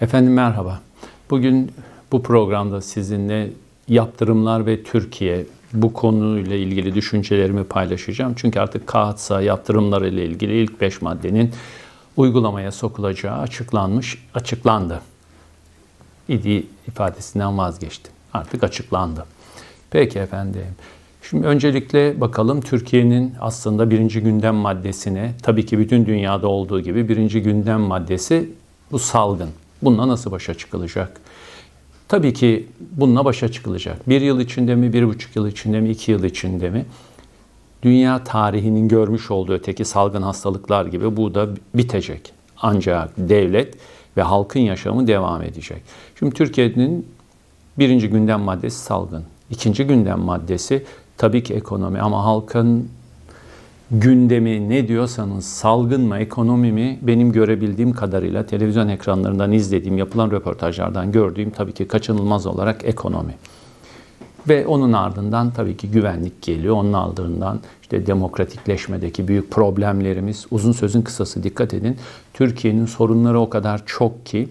Efendim merhaba. Bugün bu programda sizinle yaptırımlar ve Türkiye bu konuyla ilgili düşüncelerimi paylaşacağım. Çünkü artık KHTSA yaptırımlar ile ilgili ilk 5 maddenin uygulamaya sokulacağı açıklanmış, açıklandı. İdi ifadesinden vazgeçtim Artık açıklandı. Peki efendim. Şimdi öncelikle bakalım Türkiye'nin aslında birinci gündem maddesine, tabii ki bütün dünyada olduğu gibi birinci gündem maddesi bu salgın. Bununla nasıl başa çıkılacak? Tabii ki bununla başa çıkılacak. Bir yıl içinde mi, bir buçuk yıl içinde mi, iki yıl içinde mi? Dünya tarihinin görmüş olduğu öteki salgın hastalıklar gibi bu da bitecek. Ancak devlet ve halkın yaşamı devam edecek. Şimdi Türkiye'nin birinci gündem maddesi salgın. İkinci gündem maddesi tabii ki ekonomi ama halkın gündemi ne diyorsanız salgın mı ekonomi mi benim görebildiğim kadarıyla televizyon ekranlarından izlediğim yapılan röportajlardan gördüğüm tabii ki kaçınılmaz olarak ekonomi. Ve onun ardından tabii ki güvenlik geliyor. Onun ardından işte demokratikleşmedeki büyük problemlerimiz uzun sözün kısası dikkat edin. Türkiye'nin sorunları o kadar çok ki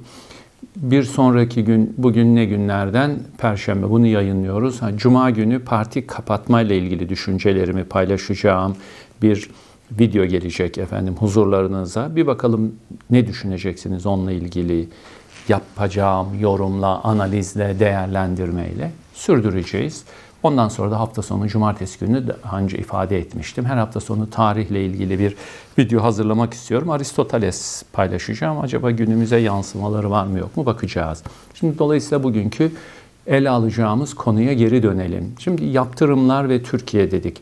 bir sonraki gün bugün ne günlerden perşembe bunu yayınlıyoruz. Ha, Cuma günü parti kapatmayla ilgili düşüncelerimi paylaşacağım bir video gelecek efendim huzurlarınıza. Bir bakalım ne düşüneceksiniz onunla ilgili yapacağım yorumla, analizle, değerlendirmeyle sürdüreceğiz. Ondan sonra da hafta sonu cumartesi günü daha önce ifade etmiştim. Her hafta sonu tarihle ilgili bir video hazırlamak istiyorum. Aristoteles paylaşacağım. Acaba günümüze yansımaları var mı yok mu bakacağız. Şimdi dolayısıyla bugünkü ele alacağımız konuya geri dönelim. Şimdi yaptırımlar ve Türkiye dedik.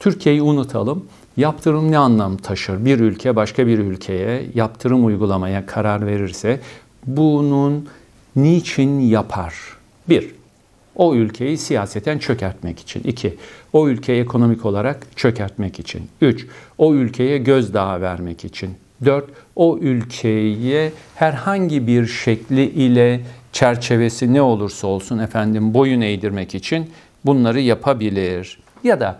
Türkiye'yi unutalım. Yaptırım ne anlam taşır? Bir ülke başka bir ülkeye yaptırım uygulamaya karar verirse bunun niçin yapar? Bir, o ülkeyi siyaseten çökertmek için. 2. O ülkeyi ekonomik olarak çökertmek için. 3. O ülkeye gözdağı vermek için. 4. O ülkeye herhangi bir şekli ile çerçevesi ne olursa olsun efendim boyun eğdirmek için bunları yapabilir. Ya da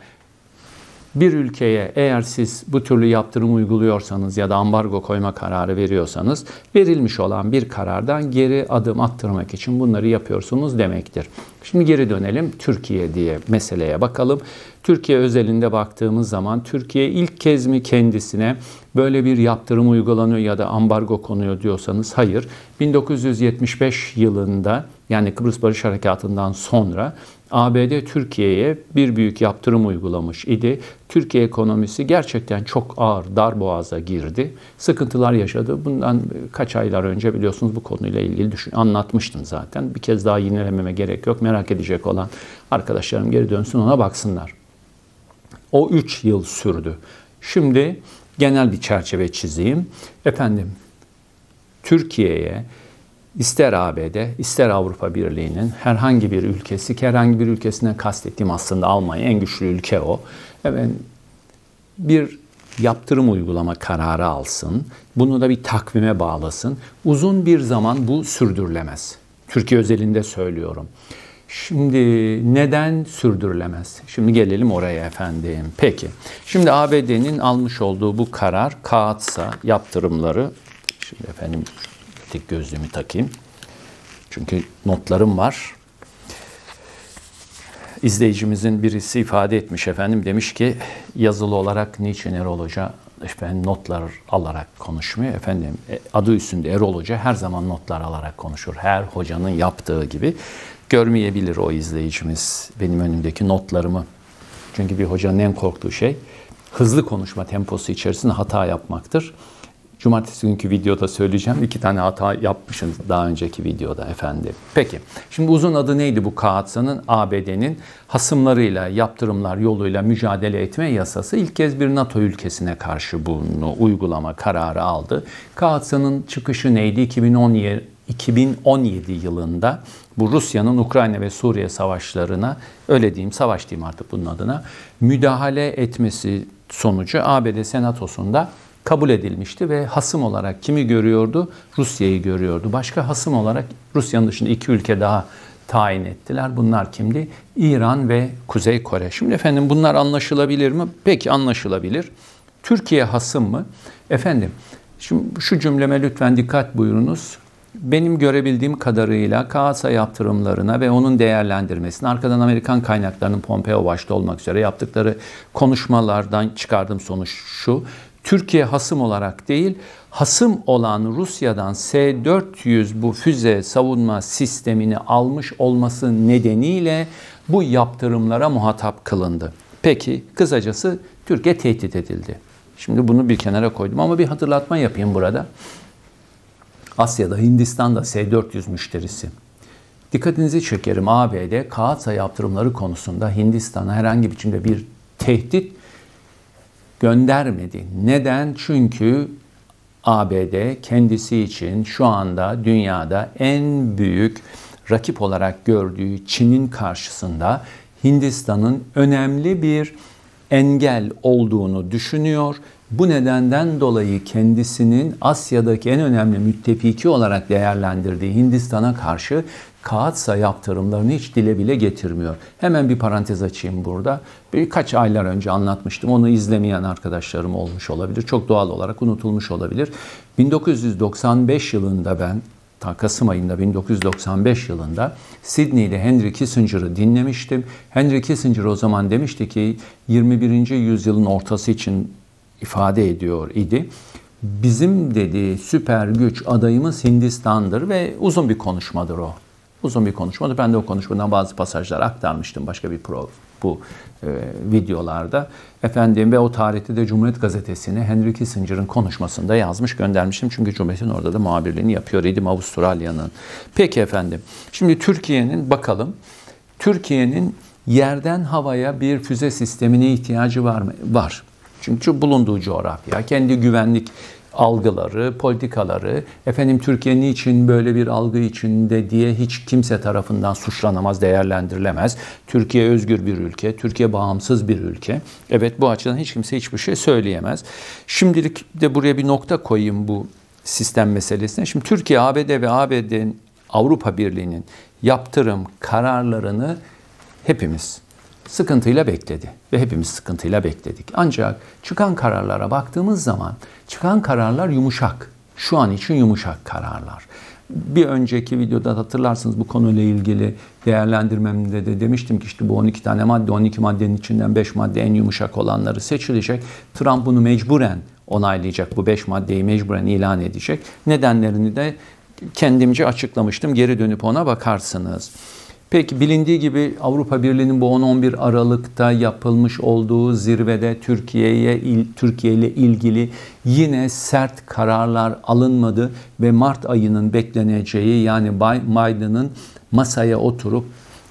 bir ülkeye eğer siz bu türlü yaptırım uyguluyorsanız ya da ambargo koyma kararı veriyorsanız verilmiş olan bir karardan geri adım attırmak için bunları yapıyorsunuz demektir. Şimdi geri dönelim Türkiye diye meseleye bakalım. Türkiye özelinde baktığımız zaman Türkiye ilk kez mi kendisine böyle bir yaptırım uygulanıyor ya da ambargo konuyor diyorsanız hayır. 1975 yılında yani Kıbrıs Barış Harekatı'ndan sonra ABD Türkiye'ye bir büyük yaptırım uygulamış idi. Türkiye ekonomisi gerçekten çok ağır dar boğaza girdi. Sıkıntılar yaşadı. Bundan kaç aylar önce biliyorsunuz bu konuyla ilgili düşün, anlatmıştım zaten. Bir kez daha yinelememe gerek yok. Merak edecek olan arkadaşlarım geri dönsün ona baksınlar. O 3 yıl sürdü. Şimdi genel bir çerçeve çizeyim. Efendim Türkiye'ye ister ABD ister Avrupa Birliği'nin herhangi bir ülkesi ki herhangi bir ülkesinden kastettiğim aslında Almanya en güçlü ülke o. Evet, bir yaptırım uygulama kararı alsın. Bunu da bir takvime bağlasın. Uzun bir zaman bu sürdürülemez. Türkiye özelinde söylüyorum. Şimdi neden sürdürülemez? Şimdi gelelim oraya efendim. Peki. Şimdi ABD'nin almış olduğu bu karar kağıtsa yaptırımları şimdi efendim tek gözlüğümü takayım. Çünkü notlarım var. İzleyicimizin birisi ifade etmiş efendim. Demiş ki yazılı olarak niçin Erol Hoca efendim notlar alarak konuşmuyor. Efendim e, adı üstünde Erol Hoca her zaman notlar alarak konuşur. Her hocanın yaptığı gibi görmeyebilir o izleyicimiz benim önümdeki notlarımı. Çünkü bir hocanın en korktuğu şey hızlı konuşma temposu içerisinde hata yapmaktır. Cumartesi günkü videoda söyleyeceğim. iki tane hata yapmışım daha önceki videoda efendim. Peki. Şimdi uzun adı neydi bu Kahatsa'nın? ABD'nin hasımlarıyla, yaptırımlar yoluyla mücadele etme yasası ilk kez bir NATO ülkesine karşı bunu uygulama kararı aldı. Kahatsa'nın çıkışı neydi? 2017 2017 yılında bu Rusya'nın Ukrayna ve Suriye savaşlarına öyle diyeyim savaş diyeyim artık bunun adına müdahale etmesi sonucu ABD Senatosu'nda kabul edilmişti ve hasım olarak kimi görüyordu? Rusya'yı görüyordu. Başka hasım olarak Rusya'nın dışında iki ülke daha tayin ettiler. Bunlar kimdi? İran ve Kuzey Kore. Şimdi efendim bunlar anlaşılabilir mi? Peki anlaşılabilir. Türkiye hasım mı? Efendim Şimdi şu cümleme lütfen dikkat buyurunuz benim görebildiğim kadarıyla kasa yaptırımlarına ve onun değerlendirmesine arkadan Amerikan kaynaklarının Pompeo başta olmak üzere yaptıkları konuşmalardan çıkardığım sonuç şu. Türkiye hasım olarak değil, hasım olan Rusya'dan S-400 bu füze savunma sistemini almış olması nedeniyle bu yaptırımlara muhatap kılındı. Peki kısacası Türkiye tehdit edildi. Şimdi bunu bir kenara koydum ama bir hatırlatma yapayım burada. Asya'da, Hindistan'da S-400 müşterisi. Dikkatinizi çekerim ABD kağıtsa yaptırımları konusunda Hindistan'a herhangi biçimde bir tehdit göndermedi. Neden? Çünkü ABD kendisi için şu anda dünyada en büyük rakip olarak gördüğü Çin'in karşısında Hindistan'ın önemli bir engel olduğunu düşünüyor bu nedenden dolayı kendisinin Asya'daki en önemli müttefiki olarak değerlendirdiği Hindistan'a karşı kağıtsa yaptırımlarını hiç dile bile getirmiyor. Hemen bir parantez açayım burada. Birkaç aylar önce anlatmıştım. Onu izlemeyen arkadaşlarım olmuş olabilir. Çok doğal olarak unutulmuş olabilir. 1995 yılında ben ta Kasım ayında 1995 yılında Sydney'de Henry Kissinger'ı dinlemiştim. Henry Kissinger o zaman demişti ki 21. yüzyılın ortası için ifade ediyor idi. Bizim dedi süper güç adayımız Hindistan'dır ve uzun bir konuşmadır o. Uzun bir konuşmadır. Ben de o konuşmadan bazı pasajlar aktarmıştım başka bir pro bu e, videolarda. Efendim ve o tarihte de Cumhuriyet Gazetesi'ni Henry Kissinger'ın konuşmasında yazmış göndermiştim. Çünkü Cumhuriyet'in orada da muhabirliğini yapıyor idim Avustralya'nın. Peki efendim. Şimdi Türkiye'nin bakalım. Türkiye'nin yerden havaya bir füze sistemine ihtiyacı var mı? Var. Çünkü bulunduğu coğrafya, kendi güvenlik algıları, politikaları, efendim Türkiye'nin için böyle bir algı içinde diye hiç kimse tarafından suçlanamaz, değerlendirilemez. Türkiye özgür bir ülke, Türkiye bağımsız bir ülke. Evet bu açıdan hiç kimse hiçbir şey söyleyemez. Şimdilik de buraya bir nokta koyayım bu sistem meselesine. Şimdi Türkiye, ABD ve ABD'nin Avrupa Birliği'nin yaptırım kararlarını hepimiz sıkıntıyla bekledi ve hepimiz sıkıntıyla bekledik. Ancak çıkan kararlara baktığımız zaman çıkan kararlar yumuşak. Şu an için yumuşak kararlar. Bir önceki videoda hatırlarsınız bu konuyla ilgili değerlendirmemde de demiştim ki işte bu 12 tane madde 12 maddenin içinden 5 madde en yumuşak olanları seçilecek. Trump bunu mecburen onaylayacak. Bu 5 maddeyi mecburen ilan edecek. Nedenlerini de kendimce açıklamıştım. Geri dönüp ona bakarsınız. Peki bilindiği gibi Avrupa Birliği'nin bu 10-11 Aralık'ta yapılmış olduğu zirvede Türkiye'ye Türkiye ile ilgili yine sert kararlar alınmadı ve Mart ayının bekleneceği yani Biden'ın masaya oturup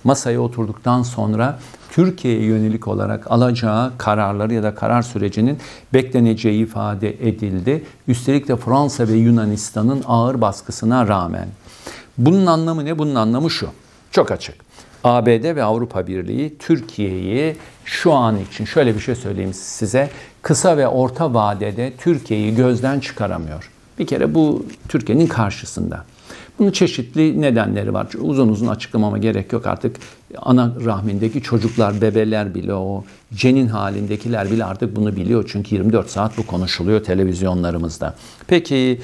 masaya oturduktan sonra Türkiye'ye yönelik olarak alacağı kararları ya da karar sürecinin bekleneceği ifade edildi. Üstelik de Fransa ve Yunanistan'ın ağır baskısına rağmen. Bunun anlamı ne? Bunun anlamı şu. Çok açık. ABD ve Avrupa Birliği Türkiye'yi şu an için şöyle bir şey söyleyeyim size. Kısa ve orta vadede Türkiye'yi gözden çıkaramıyor. Bir kere bu Türkiye'nin karşısında. Bunun çeşitli nedenleri var. Uzun uzun açıklamama gerek yok artık. Ana rahmindeki çocuklar, bebeler bile o cenin halindekiler bile artık bunu biliyor. Çünkü 24 saat bu konuşuluyor televizyonlarımızda. Peki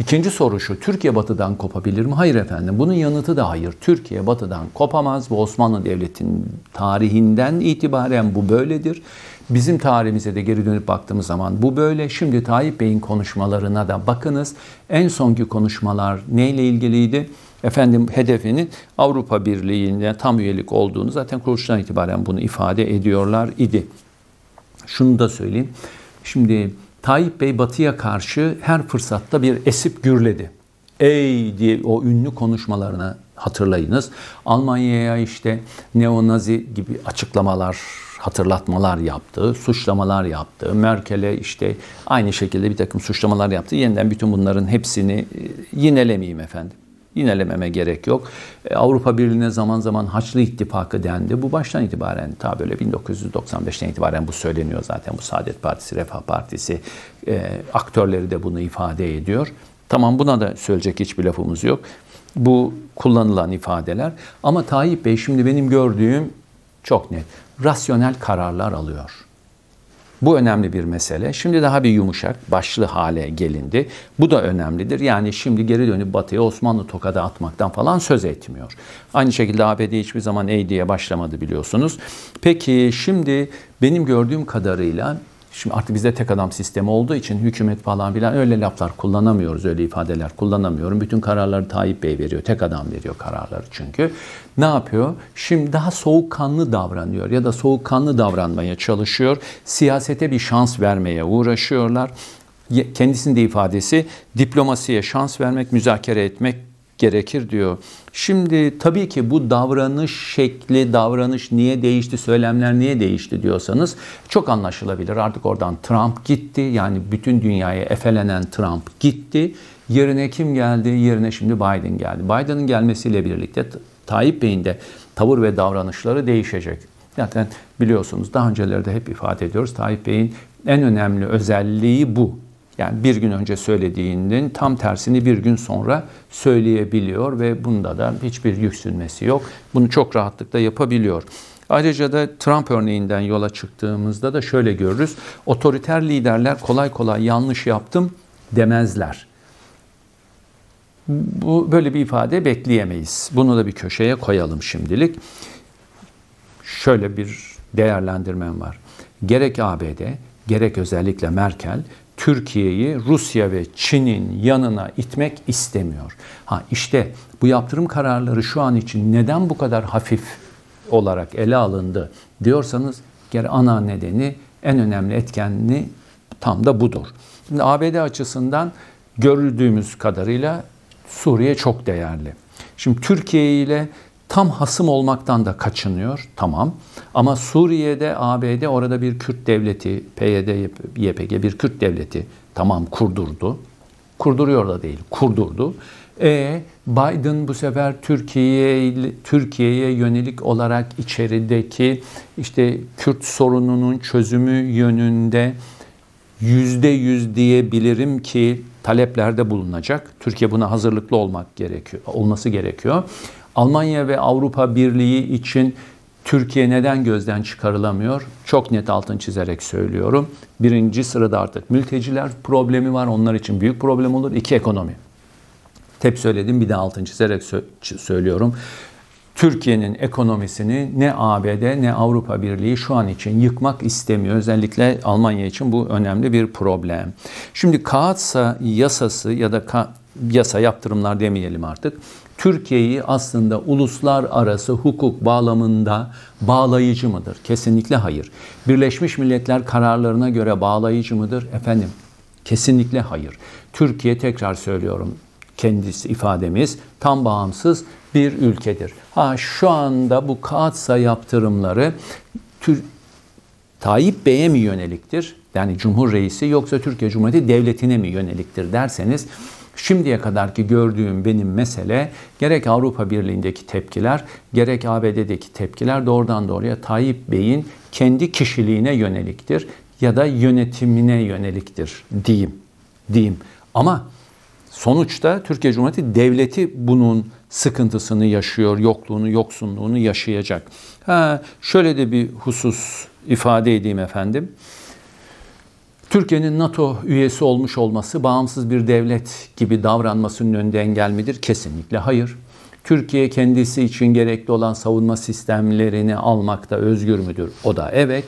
İkinci soru şu, Türkiye batıdan kopabilir mi? Hayır efendim, bunun yanıtı da hayır. Türkiye batıdan kopamaz Bu Osmanlı Devleti'nin tarihinden itibaren bu böyledir. Bizim tarihimize de geri dönüp baktığımız zaman bu böyle. Şimdi Tayyip Bey'in konuşmalarına da bakınız. En sonki konuşmalar neyle ilgiliydi? Efendim hedefinin Avrupa Birliği'ne tam üyelik olduğunu zaten kuruluştan itibaren bunu ifade ediyorlar idi. Şunu da söyleyeyim. Şimdi Tayyip Bey Batı'ya karşı her fırsatta bir esip gürledi. Ey diye o ünlü konuşmalarını hatırlayınız. Almanya'ya işte neonazi gibi açıklamalar, hatırlatmalar yaptı, suçlamalar yaptı. Merkel'e işte aynı şekilde bir takım suçlamalar yaptı. Yeniden bütün bunların hepsini e, yinelemeyeyim efendim yinelememe gerek yok. E, Avrupa Birliği'ne zaman zaman Haçlı İttifakı dendi. Bu baştan itibaren ta böyle 1995'ten itibaren bu söyleniyor zaten. Bu Saadet Partisi, Refah Partisi e, aktörleri de bunu ifade ediyor. Tamam buna da söyleyecek hiçbir lafımız yok. Bu kullanılan ifadeler. Ama Tayyip Bey şimdi benim gördüğüm çok net. Rasyonel kararlar alıyor. Bu önemli bir mesele. Şimdi daha bir yumuşak, başlı hale gelindi. Bu da önemlidir. Yani şimdi geri dönüp Batı'ya Osmanlı tokada atmaktan falan söz etmiyor. Aynı şekilde ABD hiçbir zaman ey diye başlamadı biliyorsunuz. Peki şimdi benim gördüğüm kadarıyla Şimdi artık bizde tek adam sistemi olduğu için hükümet falan filan öyle laflar kullanamıyoruz, öyle ifadeler kullanamıyorum. Bütün kararları Tayyip Bey veriyor, tek adam veriyor kararları çünkü. Ne yapıyor? Şimdi daha soğukkanlı davranıyor ya da soğukkanlı davranmaya çalışıyor. Siyasete bir şans vermeye uğraşıyorlar. Kendisinin de ifadesi diplomasiye şans vermek, müzakere etmek gerekir diyor. Şimdi tabii ki bu davranış şekli, davranış niye değişti, söylemler niye değişti diyorsanız çok anlaşılabilir. Artık oradan Trump gitti. Yani bütün dünyaya efelenen Trump gitti. Yerine kim geldi? Yerine şimdi Biden geldi. Biden'ın gelmesiyle birlikte Tayyip Bey'in de tavır ve davranışları değişecek. Zaten biliyorsunuz daha öncelerde hep ifade ediyoruz. Tayyip Bey'in en önemli özelliği bu. Yani bir gün önce söylediğinin tam tersini bir gün sonra söyleyebiliyor ve bunda da hiçbir yüksünmesi yok. Bunu çok rahatlıkla yapabiliyor. Ayrıca da Trump örneğinden yola çıktığımızda da şöyle görürüz. Otoriter liderler kolay kolay yanlış yaptım demezler. Bu böyle bir ifade bekleyemeyiz. Bunu da bir köşeye koyalım şimdilik. Şöyle bir değerlendirmem var. Gerek ABD, gerek özellikle Merkel Türkiye'yi Rusya ve Çin'in yanına itmek istemiyor. Ha işte bu yaptırım kararları şu an için neden bu kadar hafif olarak ele alındı diyorsanız geri ana nedeni en önemli etkenli tam da budur. Şimdi ABD açısından gördüğümüz kadarıyla Suriye çok değerli. Şimdi Türkiye ile tam hasım olmaktan da kaçınıyor. Tamam. Ama Suriye'de ABD orada bir Kürt devleti, PYD, YPG bir Kürt devleti tamam kurdurdu. Kurduruyor da değil, kurdurdu. E Biden bu sefer Türkiye'ye Türkiye'ye yönelik olarak içerideki işte Kürt sorununun çözümü yönünde yüzde yüz diyebilirim ki taleplerde bulunacak. Türkiye buna hazırlıklı olmak gerekiyor, olması gerekiyor. Almanya ve Avrupa Birliği için Türkiye neden gözden çıkarılamıyor? Çok net altın çizerek söylüyorum. Birinci sırada artık mülteciler problemi var. Onlar için büyük problem olur. İki ekonomi. Hep söyledim bir de altın çizerek söylüyorum. Türkiye'nin ekonomisini ne ABD ne Avrupa Birliği şu an için yıkmak istemiyor. Özellikle Almanya için bu önemli bir problem. Şimdi kağıtsa yasası ya da ka- yasa yaptırımlar demeyelim artık. Türkiye'yi aslında uluslararası hukuk bağlamında bağlayıcı mıdır? Kesinlikle hayır. Birleşmiş Milletler kararlarına göre bağlayıcı mıdır? Efendim, kesinlikle hayır. Türkiye tekrar söylüyorum kendisi ifademiz tam bağımsız bir ülkedir. Ha şu anda bu kağıtsa yaptırımları Tür Tayyip Bey'e mi yöneliktir? Yani Cumhur Reisi yoksa Türkiye Cumhuriyeti Devleti'ne mi yöneliktir derseniz Şimdiye kadarki gördüğüm benim mesele gerek Avrupa Birliği'ndeki tepkiler, gerek ABD'deki tepkiler doğrudan doğruya Tayyip Bey'in kendi kişiliğine yöneliktir ya da yönetimine yöneliktir diyeyim. diyeyim. Ama sonuçta Türkiye Cumhuriyeti devleti bunun sıkıntısını yaşıyor, yokluğunu, yoksunluğunu yaşayacak. Ha, şöyle de bir husus ifade edeyim efendim. Türkiye'nin NATO üyesi olmuş olması bağımsız bir devlet gibi davranmasının önünde engel midir? Kesinlikle hayır. Türkiye kendisi için gerekli olan savunma sistemlerini almakta özgür müdür? O da evet.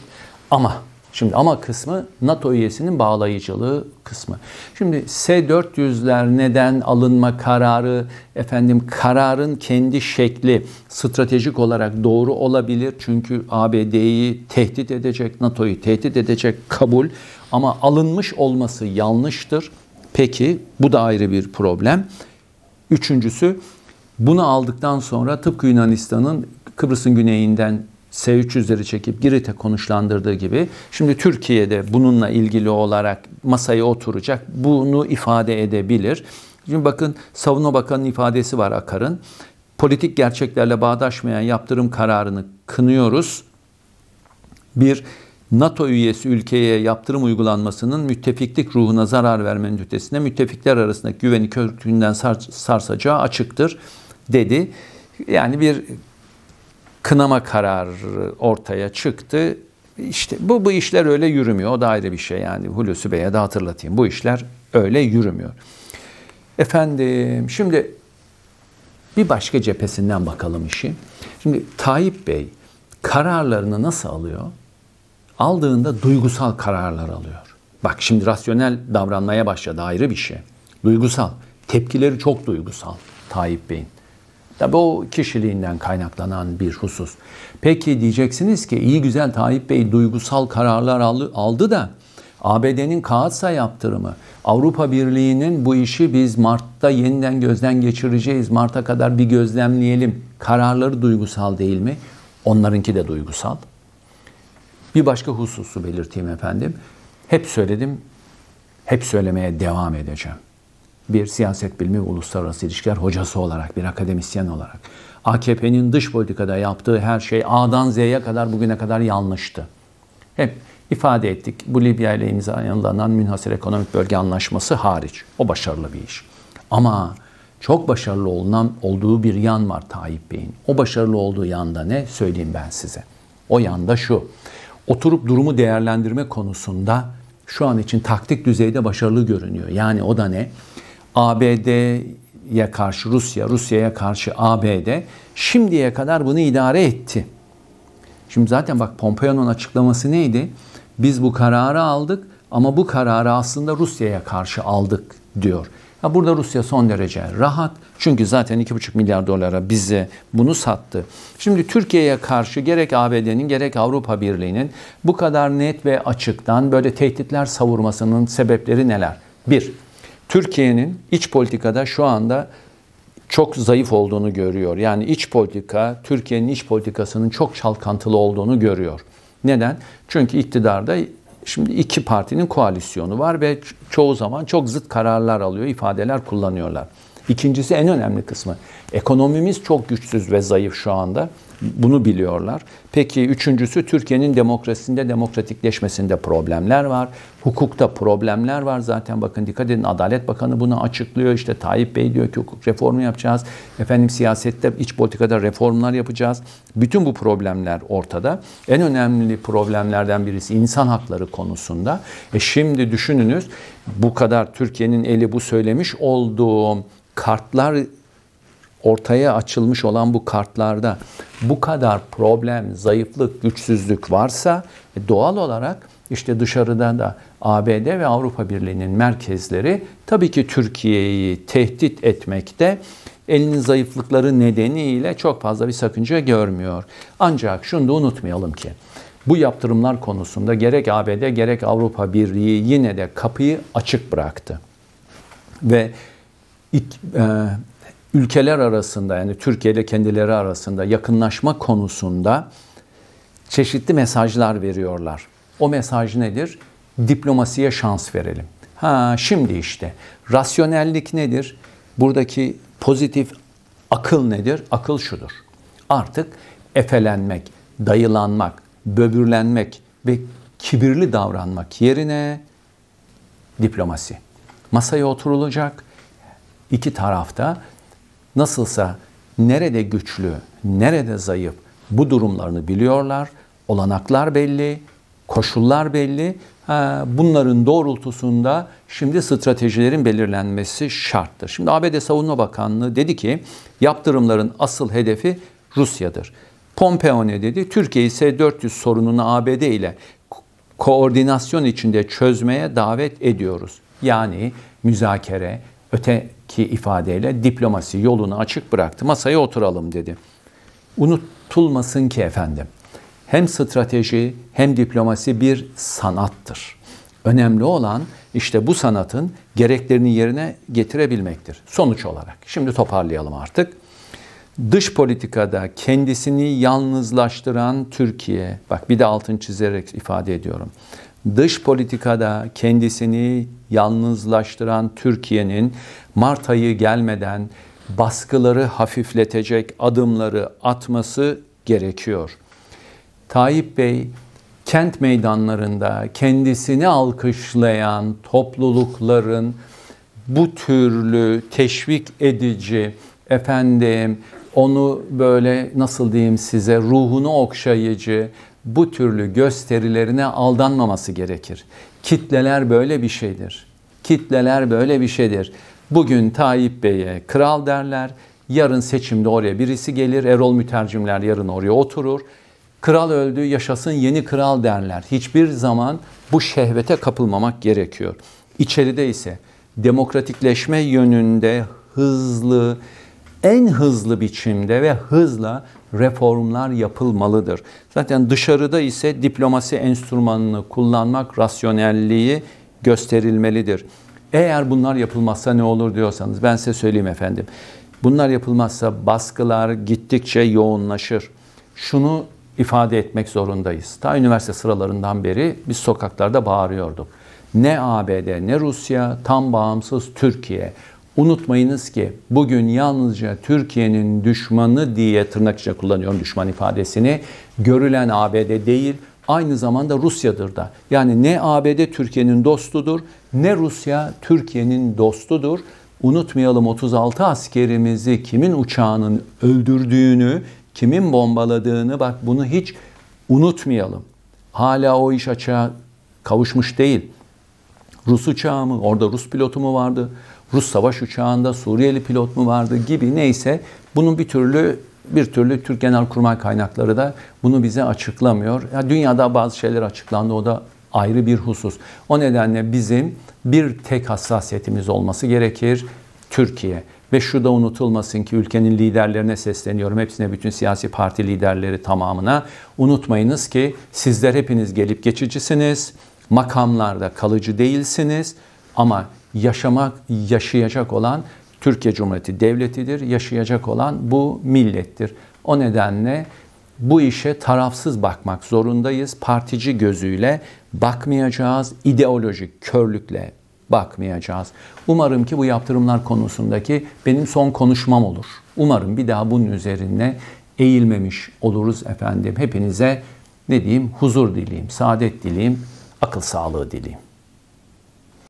Ama Şimdi ama kısmı NATO üyesinin bağlayıcılığı kısmı. Şimdi S-400'ler neden alınma kararı, efendim kararın kendi şekli stratejik olarak doğru olabilir. Çünkü ABD'yi tehdit edecek, NATO'yu tehdit edecek kabul. Ama alınmış olması yanlıştır. Peki bu da ayrı bir problem. Üçüncüsü bunu aldıktan sonra tıpkı Yunanistan'ın Kıbrıs'ın güneyinden S-300'leri çekip Girit'e konuşlandırdığı gibi şimdi Türkiye'de bununla ilgili olarak masaya oturacak bunu ifade edebilir. Şimdi bakın Savunma Bakanı'nın ifadesi var Akar'ın. Politik gerçeklerle bağdaşmayan yaptırım kararını kınıyoruz. Bir NATO üyesi ülkeye yaptırım uygulanmasının müttefiklik ruhuna zarar vermenin ötesinde müttefikler arasındaki güveni kökünden sarsacağı açıktır dedi. Yani bir kınama kararı ortaya çıktı. İşte bu, bu işler öyle yürümüyor. O da ayrı bir şey yani Hulusi Bey'e de hatırlatayım. Bu işler öyle yürümüyor. Efendim şimdi bir başka cephesinden bakalım işi. Şimdi Tayyip Bey kararlarını nasıl alıyor? Aldığında duygusal kararlar alıyor. Bak şimdi rasyonel davranmaya başladı ayrı bir şey. Duygusal. Tepkileri çok duygusal Tayyip Bey'in. Tabi o kişiliğinden kaynaklanan bir husus. Peki diyeceksiniz ki iyi güzel Tayyip Bey duygusal kararlar aldı da ABD'nin kağıtsa yaptırımı, Avrupa Birliği'nin bu işi biz Mart'ta yeniden gözden geçireceğiz, Mart'a kadar bir gözlemleyelim. Kararları duygusal değil mi? Onlarınki de duygusal. Bir başka hususu belirteyim efendim. Hep söyledim, hep söylemeye devam edeceğim bir siyaset bilimi, uluslararası ilişkiler hocası olarak, bir akademisyen olarak. AKP'nin dış politikada yaptığı her şey A'dan Z'ye kadar bugüne kadar yanlıştı. Hep ifade ettik. Bu Libya ile imzalanan Münhasır Ekonomik Bölge Anlaşması hariç. O başarılı bir iş. Ama çok başarılı olunan olduğu bir yan var Tayyip Bey'in. O başarılı olduğu yanda ne söyleyeyim ben size. O yanda şu. Oturup durumu değerlendirme konusunda şu an için taktik düzeyde başarılı görünüyor. Yani o da ne? ABD'ye karşı Rusya, Rusya'ya karşı ABD şimdiye kadar bunu idare etti. Şimdi zaten bak Pompeo'nun açıklaması neydi? Biz bu kararı aldık ama bu kararı aslında Rusya'ya karşı aldık diyor. Ya burada Rusya son derece rahat. Çünkü zaten 2,5 milyar dolara bize bunu sattı. Şimdi Türkiye'ye karşı gerek ABD'nin gerek Avrupa Birliği'nin bu kadar net ve açıktan böyle tehditler savurmasının sebepleri neler? Bir, Türkiye'nin iç politikada şu anda çok zayıf olduğunu görüyor. Yani iç politika, Türkiye'nin iç politikasının çok çalkantılı olduğunu görüyor. Neden? Çünkü iktidarda şimdi iki partinin koalisyonu var ve çoğu zaman çok zıt kararlar alıyor, ifadeler kullanıyorlar. İkincisi en önemli kısmı. Ekonomimiz çok güçsüz ve zayıf şu anda. Bunu biliyorlar. Peki üçüncüsü Türkiye'nin demokrasisinde, demokratikleşmesinde problemler var. Hukukta problemler var zaten. Bakın dikkat edin Adalet Bakanı bunu açıklıyor. İşte Tayyip Bey diyor ki hukuk reformu yapacağız. Efendim siyasette, iç politikada reformlar yapacağız. Bütün bu problemler ortada. En önemli problemlerden birisi insan hakları konusunda. E şimdi düşününüz bu kadar Türkiye'nin eli bu söylemiş olduğu kartlar ortaya açılmış olan bu kartlarda bu kadar problem, zayıflık, güçsüzlük varsa e, doğal olarak işte dışarıda da ABD ve Avrupa Birliği'nin merkezleri tabii ki Türkiye'yi tehdit etmekte elinin zayıflıkları nedeniyle çok fazla bir sakınca görmüyor. Ancak şunu da unutmayalım ki bu yaptırımlar konusunda gerek ABD gerek Avrupa Birliği yine de kapıyı açık bıraktı. Ve e, ülkeler arasında yani Türkiye ile kendileri arasında yakınlaşma konusunda çeşitli mesajlar veriyorlar. O mesaj nedir? Diplomasiye şans verelim. Ha şimdi işte rasyonellik nedir? Buradaki pozitif akıl nedir? Akıl şudur. Artık efelenmek, dayılanmak, böbürlenmek ve kibirli davranmak yerine diplomasi. Masaya oturulacak, iki tarafta nasılsa nerede güçlü, nerede zayıf bu durumlarını biliyorlar. Olanaklar belli, koşullar belli. Bunların doğrultusunda şimdi stratejilerin belirlenmesi şarttır. Şimdi ABD Savunma Bakanlığı dedi ki yaptırımların asıl hedefi Rusya'dır. Pompeo ne dedi? Türkiye ise 400 sorununu ABD ile koordinasyon içinde çözmeye davet ediyoruz. Yani müzakere, Öteki ifadeyle diplomasi yolunu açık bıraktı. Masaya oturalım dedi. Unutulmasın ki efendim. Hem strateji hem diplomasi bir sanattır. Önemli olan işte bu sanatın gereklerini yerine getirebilmektir sonuç olarak. Şimdi toparlayalım artık. Dış politikada kendisini yalnızlaştıran Türkiye, bak bir de altın çizerek ifade ediyorum. Dış politikada kendisini yalnızlaştıran Türkiye'nin Mart ayı gelmeden baskıları hafifletecek adımları atması gerekiyor. Tayyip Bey kent meydanlarında kendisini alkışlayan toplulukların bu türlü teşvik edici efendim onu böyle nasıl diyeyim size ruhunu okşayıcı bu türlü gösterilerine aldanmaması gerekir. Kitleler böyle bir şeydir. Kitleler böyle bir şeydir. Bugün Tayyip Bey'e kral derler. Yarın seçimde oraya birisi gelir. Erol mütercimler yarın oraya oturur. Kral öldü, yaşasın yeni kral derler. Hiçbir zaman bu şehvete kapılmamak gerekiyor. İçeride ise demokratikleşme yönünde hızlı, en hızlı biçimde ve hızla reformlar yapılmalıdır. Zaten dışarıda ise diplomasi enstrümanını kullanmak rasyonelliği gösterilmelidir. Eğer bunlar yapılmazsa ne olur diyorsanız ben size söyleyeyim efendim. Bunlar yapılmazsa baskılar gittikçe yoğunlaşır. Şunu ifade etmek zorundayız. Ta üniversite sıralarından beri biz sokaklarda bağırıyorduk. Ne ABD ne Rusya tam bağımsız Türkiye Unutmayınız ki bugün yalnızca Türkiye'nin düşmanı diye tırnak içinde kullanıyorum düşman ifadesini. Görülen ABD değil aynı zamanda Rusya'dır da. Yani ne ABD Türkiye'nin dostudur ne Rusya Türkiye'nin dostudur. Unutmayalım 36 askerimizi kimin uçağının öldürdüğünü, kimin bombaladığını bak bunu hiç unutmayalım. Hala o iş açığa kavuşmuş değil. Rus uçağı mı? Orada Rus pilotu mu vardı? Rus savaş uçağında Suriyeli pilot mu vardı gibi neyse bunun bir türlü bir türlü Türk Genelkurmay kaynakları da bunu bize açıklamıyor. Ya dünyada bazı şeyler açıklandı o da ayrı bir husus. O nedenle bizim bir tek hassasiyetimiz olması gerekir. Türkiye. Ve şu da unutulmasın ki ülkenin liderlerine sesleniyorum. Hepsine bütün siyasi parti liderleri tamamına. Unutmayınız ki sizler hepiniz gelip geçicisiniz. Makamlarda kalıcı değilsiniz. Ama yaşamak yaşayacak olan Türkiye Cumhuriyeti devletidir. Yaşayacak olan bu millettir. O nedenle bu işe tarafsız bakmak zorundayız. Partici gözüyle bakmayacağız. ideolojik körlükle bakmayacağız. Umarım ki bu yaptırımlar konusundaki benim son konuşmam olur. Umarım bir daha bunun üzerine eğilmemiş oluruz efendim. Hepinize ne diyeyim? Huzur dileyim, saadet dileyim, akıl sağlığı dileyim.